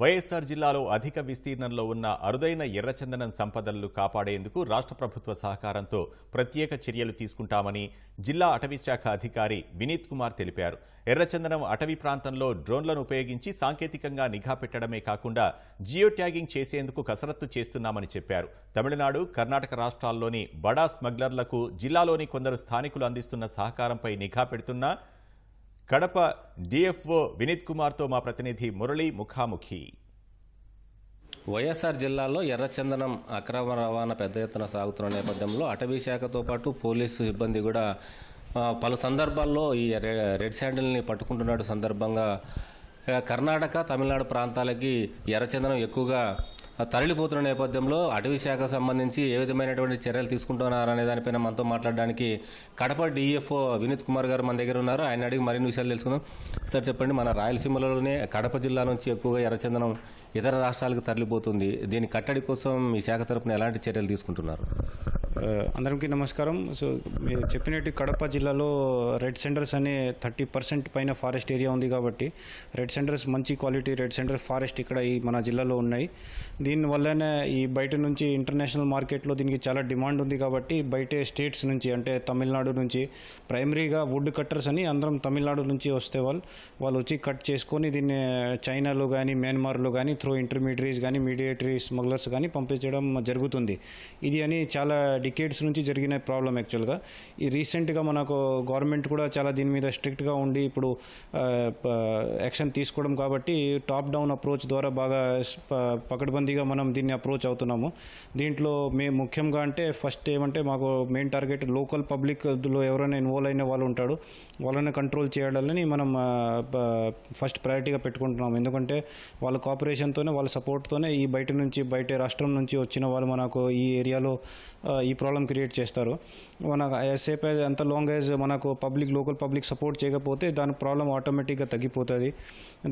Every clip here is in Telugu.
వైఎస్సార్ జిల్లాలో అధిక విస్తీర్ణంలో ఉన్న అరుదైన ఎర్రచందనం సంపదలను కాపాడేందుకు రాష్ట్ర ప్రభుత్వ సహకారంతో ప్రత్యేక చర్యలు తీసుకుంటామని జిల్లా అటవీశాఖ అధికారి వినీత్ కుమార్ తెలిపారు ఎర్రచందనం అటవీ ప్రాంతంలో డ్రోన్లను ఉపయోగించి సాంకేతికంగా నిఘా పెట్టడమే కాకుండా జియో ట్యాగింగ్ చేసేందుకు కసరత్తు చేస్తున్నామని చెప్పారు తమిళనాడు కర్ణాటక రాష్ట్రాల్లోని బడా స్మగ్లర్లకు జిల్లాలోని కొందరు స్థానికులు అందిస్తున్న సహకారంపై నిఘా పెడుతున్నా కడప డిఎఫ్ఓ వినీత్ కుమార్తో మా ప్రతినిధి మురళి ముఖాముఖి వైఎస్ఆర్ జిల్లాలో ఎర్రచందనం అక్రమ రవాణా పెద్ద ఎత్తున సాగుతున్న నేపథ్యంలో అటవీ శాఖతో పాటు పోలీసు సిబ్బంది కూడా పలు సందర్భాల్లో ఈ రెడ్ శాండిల్ని పట్టుకుంటున్న సందర్భంగా కర్ణాటక తమిళనాడు ప్రాంతాలకి ఎర్రచందనం ఎక్కువగా తరలిపోతున్న నేపథ్యంలో అటవీ శాఖ సంబంధించి ఏ విధమైనటువంటి చర్యలు తీసుకుంటున్నారనే దానిపైన మనతో మాట్లాడడానికి కడప డిఎఫ్ఓ వినీత్ కుమార్ గారు మన దగ్గర ఉన్నారు ఆయన అడిగి మరిన్ని విషయాలు తెలుసుకుందాం సార్ చెప్పండి మన రాయలసీమలోనే కడప జిల్లా నుంచి ఎక్కువగా ఎర్రచందనం ఇతర రాష్ట్రాలకు తరలిపోతుంది దీని కట్టడి కోసం ఈ శాఖ తరఫున ఎలాంటి చర్యలు తీసుకుంటున్నారు అందరికీ నమస్కారం సో మీరు చెప్పినట్టు కడప జిల్లాలో రెడ్ సెంటర్స్ అనే థర్టీ పర్సెంట్ పైన ఫారెస్ట్ ఏరియా ఉంది కాబట్టి రెడ్ సెంటర్స్ మంచి క్వాలిటీ రెడ్ సెంటర్ ఫారెస్ట్ ఇక్కడ ఈ మన జిల్లాలో ఉన్నాయి దీనివల్లనే ఈ బయట నుంచి ఇంటర్నేషనల్ మార్కెట్లో దీనికి చాలా డిమాండ్ ఉంది కాబట్టి బయట స్టేట్స్ నుంచి అంటే తమిళనాడు నుంచి ప్రైమరీగా వుడ్ కట్టర్స్ అని అందరం తమిళనాడు నుంచి వస్తే వాళ్ళు వాళ్ళు వచ్చి కట్ చేసుకొని దీన్ని చైనాలో కానీ మ్యాన్మార్లో కానీ త్రూ ఇంటర్మీడియరీస్ కానీ మీడియేటరీ స్మగ్లర్స్ కానీ పంపించడం జరుగుతుంది ఇది అని చాలా డికేట్స్ నుంచి జరిగిన ప్రాబ్లం యాక్చువల్గా ఈ రీసెంట్గా మనకు గవర్నమెంట్ కూడా చాలా దీని మీద స్ట్రిక్ట్గా ఉండి ఇప్పుడు యాక్షన్ తీసుకోవడం కాబట్టి టాప్ డౌన్ అప్రోచ్ ద్వారా బాగా పకడ్బందీగా మనం దీన్ని అప్రోచ్ అవుతున్నాము దీంట్లో మే ముఖ్యంగా అంటే ఫస్ట్ ఏమంటే మాకు మెయిన్ టార్గెట్ లోకల్ పబ్లిక్లో ఎవరైనా ఇన్వాల్వ్ అయిన వాళ్ళు ఉంటాడు వాళ్ళని కంట్రోల్ చేయాలని మనం ఫస్ట్ ప్రయారిటీగా పెట్టుకుంటున్నాం ఎందుకంటే వాళ్ళ కోఆపరేషన్తోనే వాళ్ళ సపోర్ట్తోనే ఈ బయట నుంచి బయట రాష్ట్రం నుంచి వచ్చిన వాళ్ళు మనకు ఈ ఏరియాలో ఈ ప్రాబ్లం క్రియేట్ చేస్తారు మన సేప్ యాజ్ అంత లాంగ్ యాజ్ మనకు పబ్లిక్ లోకల్ పబ్లిక్ సపోర్ట్ చేయకపోతే దాని ప్రాబ్లం ఆటోమేటిక్గా తగ్గిపోతుంది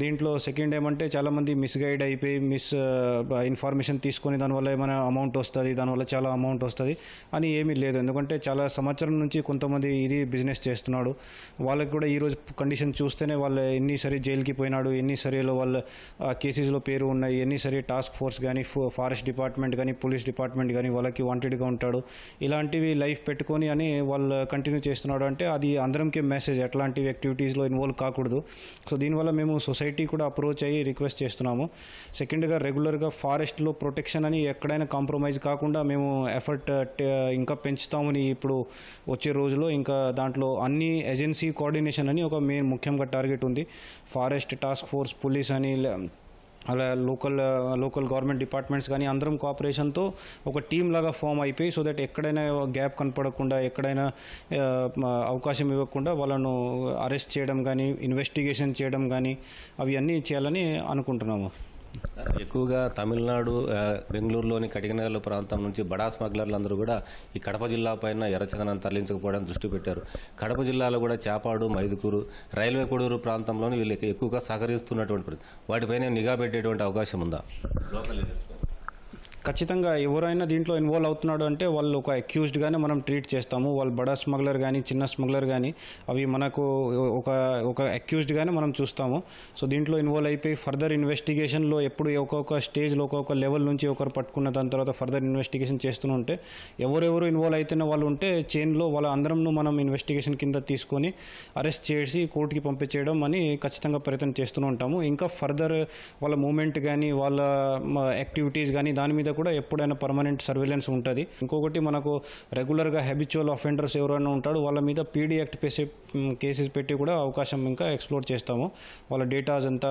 దీంట్లో సెకండ్ ఏమంటే చాలామంది మిస్గైడ్ అయిపోయి మిస్ ఇన్ఫర్మేషన్ తీసుకొని దానివల్ల ఏమైనా అమౌంట్ వస్తుంది దానివల్ల చాలా అమౌంట్ వస్తుంది అని ఏమీ లేదు ఎందుకంటే చాలా సంవత్సరం నుంచి కొంతమంది ఇది బిజినెస్ చేస్తున్నాడు వాళ్ళకి కూడా ఈరోజు కండిషన్ చూస్తేనే వాళ్ళు ఎన్నిసారి జైలుకి పోయినాడు ఎన్నిసారిలో వాళ్ళ కేసెస్లో పేరు ఉన్నాయి ఎన్నిసారి టాస్క్ ఫోర్స్ కానీ ఫారెస్ట్ డిపార్ట్మెంట్ కానీ పోలీస్ డిపార్ట్మెంట్ కానీ వాళ్ళకి వాంటెడ్గా ఉంటాడు ఇలాంటివి లైఫ్ పెట్టుకొని అని వాళ్ళు కంటిన్యూ చేస్తున్నాడు అంటే అది అందరంకే మెసేజ్ అట్లాంటివి యాక్టివిటీస్లో ఇన్వాల్వ్ కాకూడదు సో దీనివల్ల మేము సొసైటీ కూడా అప్రోచ్ అయ్యి రిక్వెస్ట్ చేస్తున్నాము సెకండ్గా రెగ్యులర్గా ఫారెస్ట్లో ప్రొటెక్షన్ అని ఎక్కడైనా కాంప్రమైజ్ కాకుండా మేము ఎఫర్ట్ uh, ఇంకా పెంచుతామని ఇప్పుడు వచ్చే రోజులో ఇంకా దాంట్లో అన్ని ఏజెన్సీ కోఆర్డినేషన్ అని ఒక మెయిన్ ముఖ్యంగా టార్గెట్ ఉంది ఫారెస్ట్ టాస్క్ ఫోర్స్ పోలీస్ అని అలా లోకల్ లోకల్ గవర్నమెంట్ డిపార్ట్మెంట్స్ కానీ అందరం కోఆపరేషన్తో ఒక టీమ్ లాగా ఫామ్ అయిపోయి సో దట్ ఎక్కడైనా గ్యాప్ కనపడకుండా ఎక్కడైనా అవకాశం ఇవ్వకుండా వాళ్ళను అరెస్ట్ చేయడం కానీ ఇన్వెస్టిగేషన్ చేయడం కానీ అవి అన్నీ చేయాలని అనుకుంటున్నాము ఎక్కువగా తమిళనాడు బెంగళూరులోని కటికనగర్ల ప్రాంతం నుంచి బడా స్మగ్లర్లు అందరూ కూడా ఈ కడప జిల్లా పైన ఎర్రచందనాన్ని తరలించకపోవడానికి దృష్టి పెట్టారు కడప జిల్లాలో కూడా చేపాడు మైదుకూరు రైల్వే కొడూరు ప్రాంతంలోని వీళ్ళకి ఎక్కువగా సహకరిస్తున్నటువంటి వాటిపైన నిఘా పెట్టేటువంటి అవకాశం ఉందా లోకల్ ఖచ్చితంగా ఎవరైనా దీంట్లో ఇన్వాల్వ్ అవుతున్నాడు అంటే వాళ్ళు ఒక అక్యూజ్డ్గానే మనం ట్రీట్ చేస్తాము వాళ్ళు బడా స్మగ్లర్ కానీ చిన్న స్మగ్లర్ కానీ అవి మనకు ఒక ఒక అక్యూజ్డ్గానే మనం చూస్తాము సో దీంట్లో ఇన్వాల్వ్ అయిపోయి ఫర్దర్ ఇన్వెస్టిగేషన్లో ఎప్పుడు ఒక్కొక్క స్టేజ్లో ఒక్కొక్క లెవెల్ నుంచి ఒకరు పట్టుకున్న దాని తర్వాత ఫర్దర్ ఇన్వెస్టిగేషన్ చేస్తూనే ఉంటే ఎవరెవరు ఇన్వాల్వ్ అవుతున్న వాళ్ళు ఉంటే చైన్లో వాళ్ళ అందరంను మనం ఇన్వెస్టిగేషన్ కింద తీసుకొని అరెస్ట్ చేసి కోర్టుకి పంపించేయడం అని ఖచ్చితంగా ప్రయత్నం చేస్తూనే ఉంటాము ఇంకా ఫర్దర్ వాళ్ళ మూమెంట్ కానీ వాళ్ళ యాక్టివిటీస్ కానీ దాని మీద కూడా ఎప్పుడైనా పర్మనెంట్ సర్వేలెన్స్ ఉంటుంది ఇంకొకటి మనకు రెగ్యులర్గా హ్యాబిచువల్ అఫెండర్స్ ఎవరైనా ఉంటాడో వాళ్ళ మీద పీడీ యాక్ట్ పేసే కేసెస్ పెట్టి కూడా అవకాశం ఇంకా ఎక్స్ప్లోర్ చేస్తాము వాళ్ళ డేటాస్ అంతా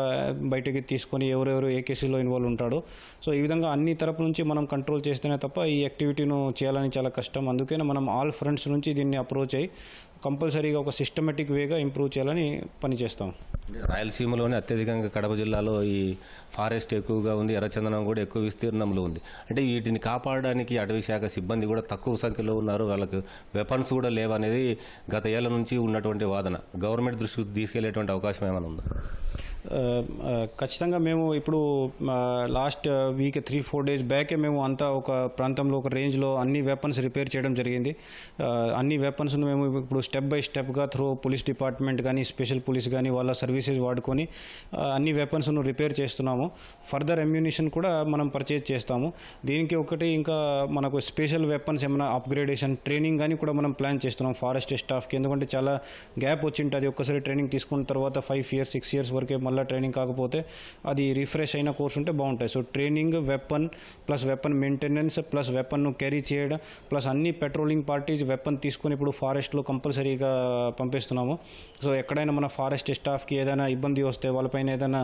బయటకి తీసుకొని ఎవరెవరు ఏ కేసులో ఇన్వాల్వ్ ఉంటాడో సో ఈ విధంగా అన్ని తరపు నుంచి మనం కంట్రోల్ చేస్తేనే తప్ప ఈ యాక్టివిటీను చేయాలని చాలా కష్టం అందుకే మనం ఆల్ ఫ్రంట్స్ నుంచి దీన్ని అప్రోచ్ అయ్యి కంపల్సరీగా ఒక సిస్టమేటిక్ వేగా ఇంప్రూవ్ చేయాలని పనిచేస్తాం రాయలసీమలోనే అత్యధికంగా కడప జిల్లాలో ఈ ఫారెస్ట్ ఎక్కువగా ఉంది ఎర్రచందనం కూడా ఎక్కువ విస్తీర్ణంలో ఉంది అంటే వీటిని కాపాడడానికి అటవీ శాఖ సిబ్బంది కూడా తక్కువ సంఖ్యలో ఉన్నారు వాళ్ళకు వెపన్స్ కూడా లేవనేది గత ఏళ్ళ నుంచి ఉన్నటువంటి వాదన గవర్నమెంట్ దృష్టికి తీసుకెళ్లేటువంటి అవకాశం ఏమైనా ఉందా ఖచ్చితంగా మేము ఇప్పుడు last week three four days బ్యాకే మేము అంతా ఒక ప్రాంతంలో ఒక రేంజ్లో అన్ని వెపన్స్ రిపేర్ చేయడం జరిగింది అన్ని వెపన్స్ను మేము ఇప్పుడు స్టెప్ బై స్టెప్గా త్రూ పోలీస్ డిపార్ట్మెంట్ కానీ స్పెషల్ పోలీస్ కానీ వాళ్ళ సర్వీసెస్ వాడుకొని అన్ని వెపన్స్ను రిపేర్ చేస్తున్నాము ఫర్దర్ అమ్యూనిషన్ కూడా మనం పర్చేజ్ చేస్తాము దీనికి ఒకటి ఇంకా మనకు స్పెషల్ వెపన్స్ ఏమైనా అప్గ్రేడేషన్ ట్రైనింగ్ కానీ కూడా మనం ప్లాన్ చేస్తున్నాం ఫారెస్ట్ స్టాఫ్కి ఎందుకంటే చాలా గ్యాప్ వచ్చింటుంది ఒక్కసారి ట్రైనింగ్ తీసుకున్న తర్వాత ఫైవ్ ఇయర్స్ సిక్స్ ఇయర్స్ వరకే మళ్ళీ ట్రైనింగ్ కాకపోతే అది రిఫ్రెష్ అయిన కోర్స్ ఉంటే బాగుంటాయి so training weapon plus weapon maintenance plus వెపన్ను క్యారీ చేయడం ప్లస్ అన్ని పెట్రోలింగ్ పార్టీస్ వెపన్ తీసుకుని ఇప్పుడు ఫారెస్ట్లో కంపల్సరీ కంపల్సరీగా పంపిస్తున్నాము సో ఎక్కడైనా మన ఫారెస్ట్ స్టాఫ్కి ఏదైనా ఇబ్బంది వస్తే వాళ్ళపైన ఏదైనా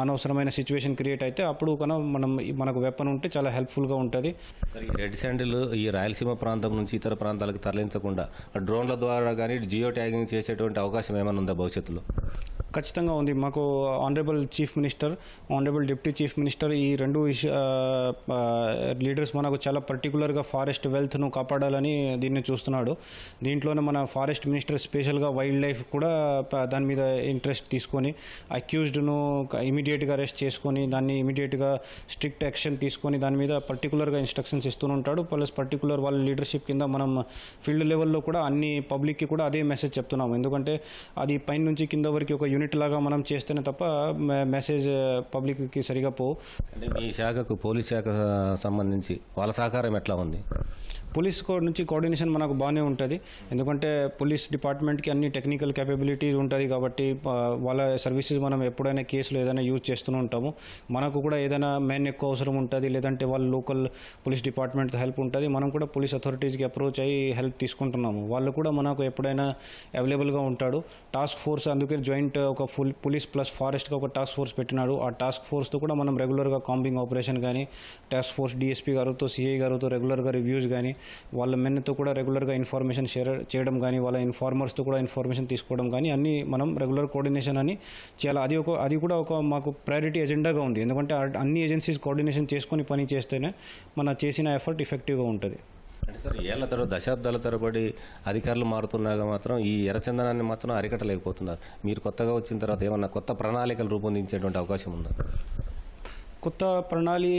అనవసరమైన సిచ్యువేషన్ క్రియేట్ అయితే అప్పుడు కన్నా మనం మనకు వెపన్ ఉంటే చాలా హెల్ప్ఫుల్గా ఉంటుంది రెడ్ శాండిల్ ఈ రాయలసీమ ప్రాంతం నుంచి ఇతర ప్రాంతాలకు తరలించకుండా డ్రోన్ల ద్వారా కానీ జియో ట్యాగింగ్ చేసేటువంటి అవకాశం ఏమైనా ఉందా భవిష్యత్తులో ఖచ్చితంగా ఉంది మాకు honourable chief minister honourable deputy chief minister ఈ రెండు లీడర్స్ మనకు చాలా పర్టికులర్గా ఫారెస్ట్ వెల్త్ను కాపాడాలని దీన్ని చూస్తున్నాడు దీంట్లోనే మన ఫారెస్ట్ మినిస్టర్ స్పెషల్గా వైల్డ్ లైఫ్ కూడా దాని మీద ఇంట్రెస్ట్ తీసుకొని అక్యూజ్డ్ను ఇమీడియట్గా అరెస్ట్ చేసుకొని దాన్ని ఇమీడియట్గా స్ట్రిక్ట్ యాక్షన్ తీసుకొని దాని మీద పర్టికులర్గా ఇన్స్ట్రక్షన్స్ ఇస్తూనే ప్లస్ పర్టికులర్ వాళ్ళ లీడర్షిప్ కింద మనం ఫీల్డ్ లెవెల్లో కూడా అన్ని పబ్లిక్కి కూడా అదే మెసేజ్ చెప్తున్నాము ఎందుకంటే అది పైన నుంచి కింద వరకు ఒక యూనిట్ యూనిట్ లాగా మనం చేస్తేనే తప్ప మెసేజ్ పబ్లిక్కి uh, సరిగా పో అంటే మీ శాఖకు పోలీస్ శాఖ సంబంధించి వాళ్ళ సహకారం ఎట్లా ఉంది పోలీస్ కోడ్ నుంచి కోఆర్డినేషన్ మనకు బాగానే ఉంటుంది ఎందుకంటే పోలీస్ డిపార్ట్మెంట్కి అన్ని టెక్నికల్ క్యాపబిలిటీస్ ఉంటుంది కాబట్టి వాళ్ళ సర్వీసెస్ మనం ఎప్పుడైనా కేసులు ఏదైనా యూజ్ చేస్తూనే ఉంటాము మనకు కూడా ఏదైనా మెయిన్ ఎక్కువ అవసరం ఉంటుంది లేదంటే వాళ్ళ లోకల్ పోలీస్ డిపార్ట్మెంట్ హెల్ప్ ఉంటుంది మనం కూడా పోలీస్ అథారిటీస్కి అప్రోచ్ అయ్యి హెల్ప్ తీసుకుంటున్నాము వాళ్ళు కూడా మనకు ఎప్పుడైనా అవైలబుల్గా ఉంటాడు టాస్క్ ఫోర్స్ అందుకే జాయింట్ ఒక ఫుల్ పోలీస్ ప్లస్ ఫారెస్ట్గా ఒక టాస్క్ ఫోర్స్ పెట్టినాడు ఆ టాస్క్ ఫోర్స్తో కూడా మనం రెగ్యులర్గా కాంబింగ్ ఆపరేషన్ కానీ టాస్క్ ఫోర్స్ డిఎస్పీ గారితో సిఐ గారితో రెగ్యులర్గా రివ్యూస్ కానీ వాళ్ళ మెన్తో కూడా రెగ్యులర్గా ఇన్ఫర్మేషన్ షేర్ చేయడం కానీ వాళ్ళ ఇన్ఫార్మర్స్తో కూడా ఇన్ఫర్మేషన్ తీసుకోవడం కానీ అన్నీ మనం రెగ్యులర్ కోఆర్డినేషన్ అని చేయాలి అది ఒక అది కూడా ఒక మాకు ప్రయారిటీ ఎజెండాగా ఉంది ఎందుకంటే అన్ని ఏజెన్సీస్ కోఆర్డినేషన్ చేసుకొని పని చేస్తేనే మన చేసిన ఎఫర్ట్ ఇఫెక్టివ్గా ఉంటుంది అంటే సార్ ఏళ్ల తర్వాత దశాబ్దాల తరబడి అధికారులు మారుతున్నాగా మాత్రం ఈ ఎర్రచందనాన్ని మాత్రం అరికట్టలేకపోతున్నారు మీరు కొత్తగా వచ్చిన తర్వాత ఏమన్నా కొత్త ప్రణాళికలు రూపొందించేటువంటి అవకాశం ఉందా కొత్త ప్రణాళి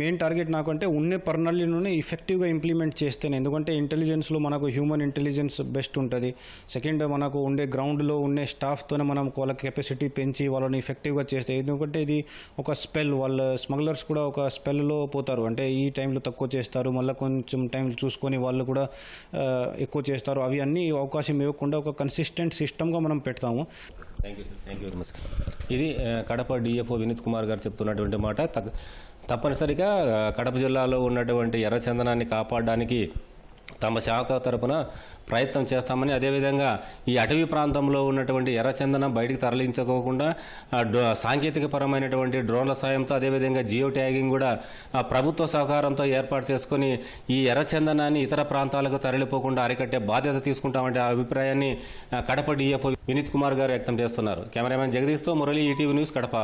మెయిన్ టార్గెట్ నాకు అంటే ఉన్న ప్రణాళికను ఇఫెక్టివ్గా ఇంప్లిమెంట్ చేస్తేనే ఎందుకంటే ఇంటెలిజెన్స్లో మనకు హ్యూమన్ ఇంటెలిజెన్స్ బెస్ట్ ఉంటుంది సెకండ్ మనకు ఉండే గ్రౌండ్లో ఉండే స్టాఫ్తోనే మనం వాళ్ళ కెపాసిటీ పెంచి వాళ్ళని ఇఫెక్టివ్గా చేస్తే ఎందుకంటే ఇది ఒక స్పెల్ వాళ్ళ స్మగ్లర్స్ కూడా ఒక స్పెల్లో పోతారు అంటే ఈ టైంలో తక్కువ చేస్తారు మళ్ళీ కొంచెం టైం చూసుకొని వాళ్ళు కూడా ఎక్కువ చేస్తారు అవి అన్నీ అవకాశం ఇవ్వకుండా ఒక కన్సిస్టెంట్ సిస్టమ్గా మనం పెడతాము thank you sir thank you much ఇది కడప డిఎఫ్ఓ వినీత్ కుమార్ గారు చెప్తున్నటువంటి మాట తప్పనిసరిగా కడప జిల్లాలో ఉన్నటువంటి ఎర్రచందనాన్ని కాపాడడానికి తమ శాఖ తరపున ప్రయత్నం చేస్తామని అదేవిధంగా ఈ అటవీ ప్రాంతంలో ఉన్నటువంటి ఎర్రచందనం బయటికి తరలించుకోకుండా సాంకేతిక పరమైనటువంటి డ్రోన్ల సాయంతో అదేవిధంగా జియో ట్యాగింగ్ కూడా ప్రభుత్వ సహకారంతో ఏర్పాటు చేసుకుని ఈ ఎర్రచందనాన్ని ఇతర ప్రాంతాలకు తరలిపోకుండా అరికట్టే బాధ్యత తీసుకుంటామంటే ఆ అభిప్రాయాన్ని కడప డిఎఫ్ఓ వినీత్ కుమార్ గారు వ్యక్తం చేస్తున్నారు కెమెరామెన్ జగదీష్తో మురళి ఈటీవీ న్యూస్ కడప